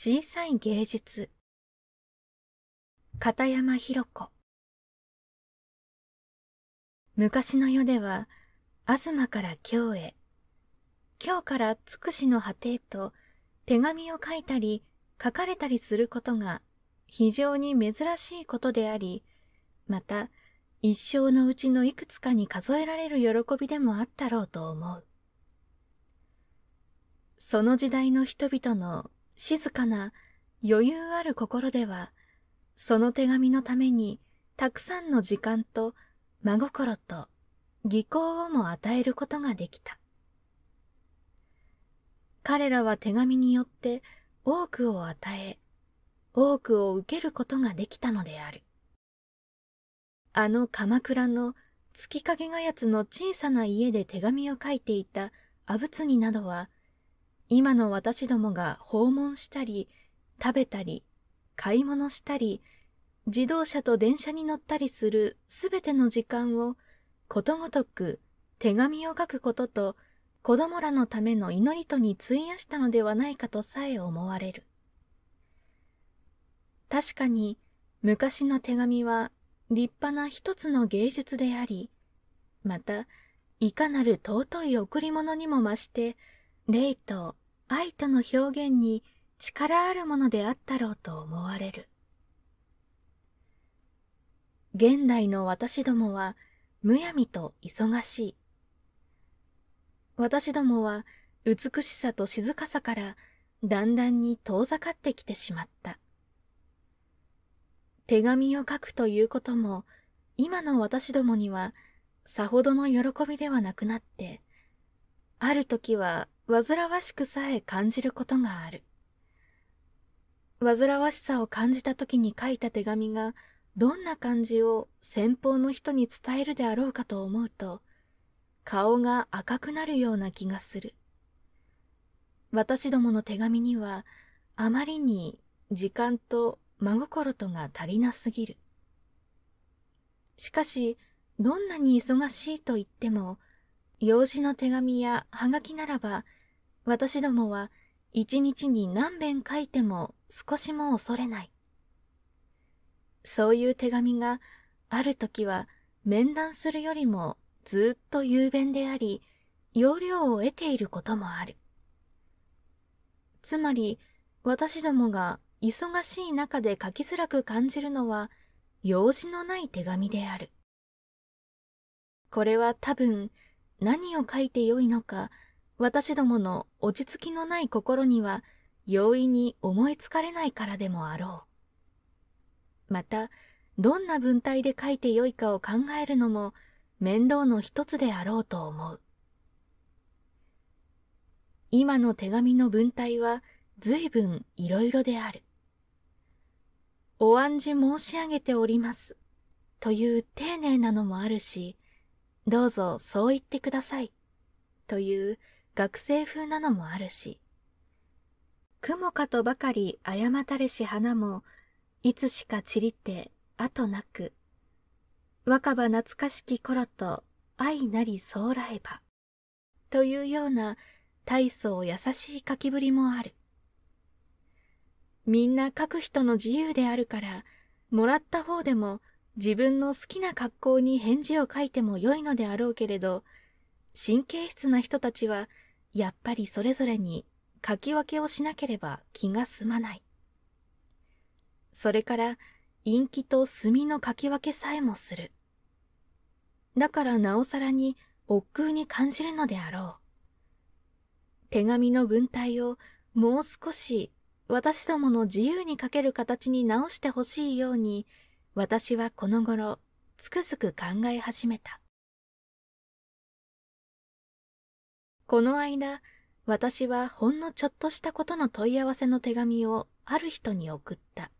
小さい芸術片山広子昔の世では東から京へ京からつくしの果てへと手紙を書いたり書かれたりすることが非常に珍しいことでありまた一生のうちのいくつかに数えられる喜びでもあったろうと思うその時代の人々の静かな余裕ある心では、その手紙のためにたくさんの時間と真心と技巧をも与えることができた。彼らは手紙によって多くを与え、多くを受けることができたのである。あの鎌倉の月影がやつの小さな家で手紙を書いていた阿仏になどは、今の私どもが訪問したり、食べたり、買い物したり、自動車と電車に乗ったりするすべての時間をことごとく手紙を書くことと子供らのための祈りとに費やしたのではないかとさえ思われる。確かに昔の手紙は立派な一つの芸術であり、またいかなる尊い贈り物にも増して霊と愛との表現に力あるものであったろうと思われる現代の私どもはむやみと忙しい私どもは美しさと静かさからだんだんに遠ざかってきてしまった手紙を書くということも今の私どもにはさほどの喜びではなくなってある時は煩わしくさえ感じることがある煩わしさを感じた時に書いた手紙がどんな感じを先方の人に伝えるであろうかと思うと顔が赤くなるような気がする私どもの手紙にはあまりに時間と真心とが足りなすぎるしかしどんなに忙しいと言っても用事の手紙やはがきならば、私どもは一日に何遍書いても少しも恐れない。そういう手紙がある時は面談するよりもずっと雄弁であり、要領を得ていることもある。つまり、私どもが忙しい中で書きづらく感じるのは、用事のない手紙である。これは多分、何を書いてよいのか、私どもの落ち着きのない心には容易に思いつかれないからでもあろう。また、どんな文体で書いてよいかを考えるのも面倒の一つであろうと思う。今の手紙の文体は随分いろいろである。お案じ申し上げております。という丁寧なのもあるし、どうぞそう言ってください。という学生風なのもあるし。雲かとばかり誤たれし花も、いつしか散りて後なく、若葉懐かしき頃と愛なりそうらえば、というような大層優しい書きぶりもある。みんな書く人の自由であるから、もらった方でも自分の好きな格好に返事を書いても良いのであろうけれど神経質な人たちはやっぱりそれぞれに書き分けをしなければ気が済まないそれから陰気と墨の書き分けさえもするだからなおさらに億劫に感じるのであろう手紙の文体をもう少し私どもの自由に書ける形に直してほしいように私はこの頃つくづく考え始めたこの間私はほんのちょっとしたことの問い合わせの手紙をある人に送った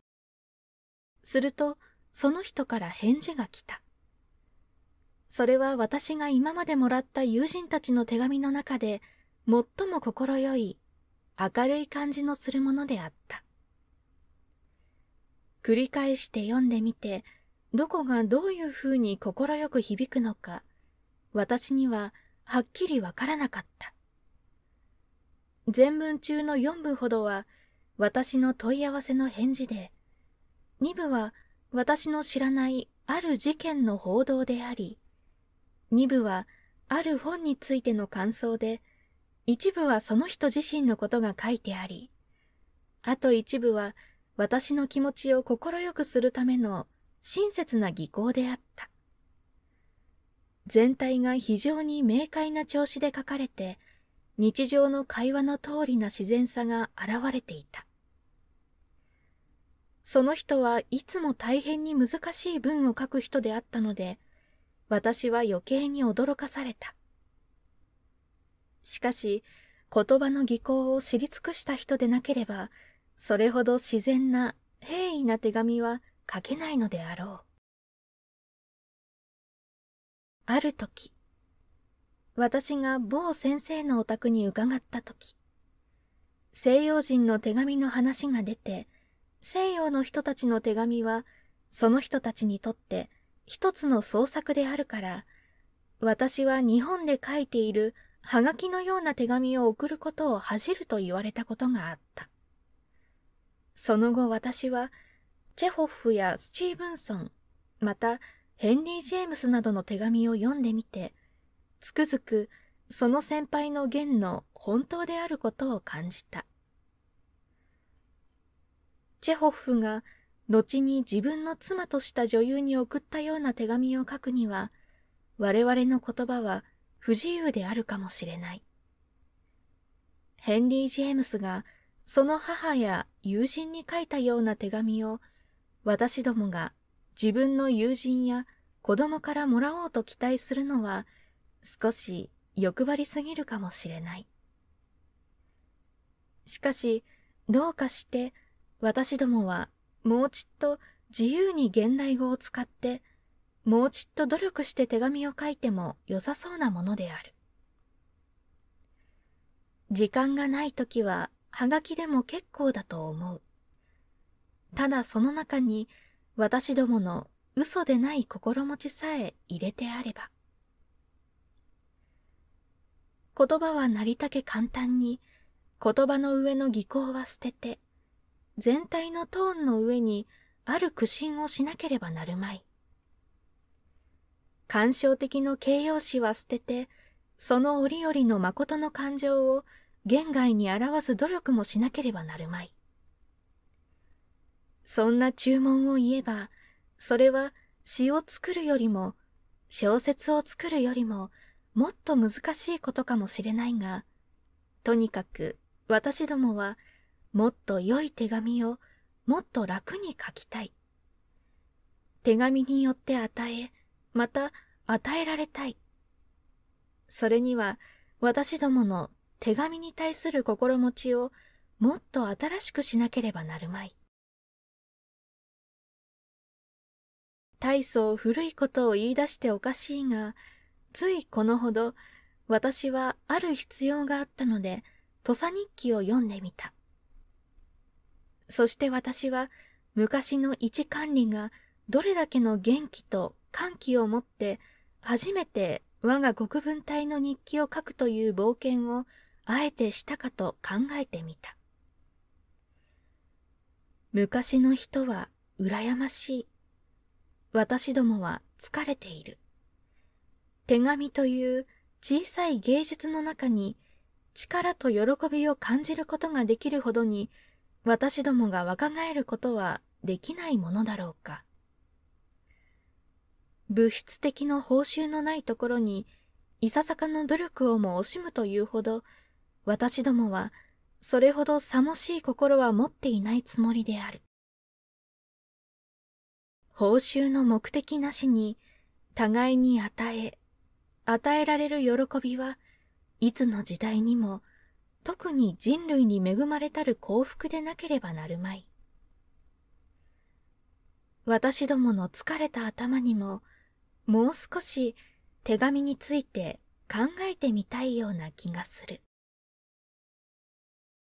するとその人から返事が来たそれは私が今までもらった友人たちの手紙の中で最も快い明るい感じのするものであった繰り返して読んでみて、どこがどういうふうに快く響くのか、私にははっきりわからなかった。全文中の4部ほどは私の問い合わせの返事で、2部は私の知らないある事件の報道であり、2部はある本についての感想で、一部はその人自身のことが書いてあり、あと一部は私の気持ちを快くするための親切な技巧であった。全体が非常に明快な調子で書かれて、日常の会話の通りな自然さが現れていた。その人はいつも大変に難しい文を書く人であったので、私は余計に驚かされた。しかし、言葉の技巧を知り尽くした人でなければ、それほど自然な平易な手紙は書けないのであろうある時私が某先生のお宅に伺った時西洋人の手紙の話が出て西洋の人たちの手紙はその人たちにとって一つの創作であるから私は日本で書いているはがきのような手紙を送ることを恥じると言われたことがあったその後私は、チェホフやスチーブンソン、またヘンリー・ジェームスなどの手紙を読んでみて、つくづくその先輩の弦の本当であることを感じた。チェホフが後に自分の妻とした女優に送ったような手紙を書くには、我々の言葉は不自由であるかもしれない。ヘンリー・ジェームスがその母や友人に書いたような手紙を私どもが自分の友人や子供からもらおうと期待するのは少し欲張りすぎるかもしれない。しかし、どうかして私どもはもうちっと自由に現代語を使って、もうちっと努力して手紙を書いても良さそうなものである。時間がないときははがきでも結構だと思う。ただその中に私どもの嘘でない心持ちさえ入れてあれば。言葉はなりたけ簡単に、言葉の上の技巧は捨てて、全体のトーンの上にある苦心をしなければなるまい。感傷的の形容詞は捨てて、その折々の誠の感情を言外に表す努力もしなければなるまい。そんな注文を言えば、それは詩を作るよりも、小説を作るよりも、もっと難しいことかもしれないが、とにかく私どもは、もっと良い手紙をもっと楽に書きたい。手紙によって与え、また与えられたい。それには私どもの手紙に対する心持ちをもっと新しくしなければなるまい大層古いことを言い出しておかしいがついこのほど私はある必要があったので土佐日記を読んでみたそして私は昔の位置管理がどれだけの元気と歓喜を持って初めて我が国分隊の日記を書くという冒険をあえてしたかと考えてみた昔の人は羨ましい私どもは疲れている手紙という小さい芸術の中に力と喜びを感じることができるほどに私どもが若返ることはできないものだろうか物質的の報酬のないところにいささかの努力をも惜しむというほど私どもはそれほどさもしい心は持っていないつもりである。報酬の目的なしに互いに与え、与えられる喜びはいつの時代にも特に人類に恵まれたる幸福でなければなるまい。私どもの疲れた頭にももう少し手紙について考えてみたいような気がする。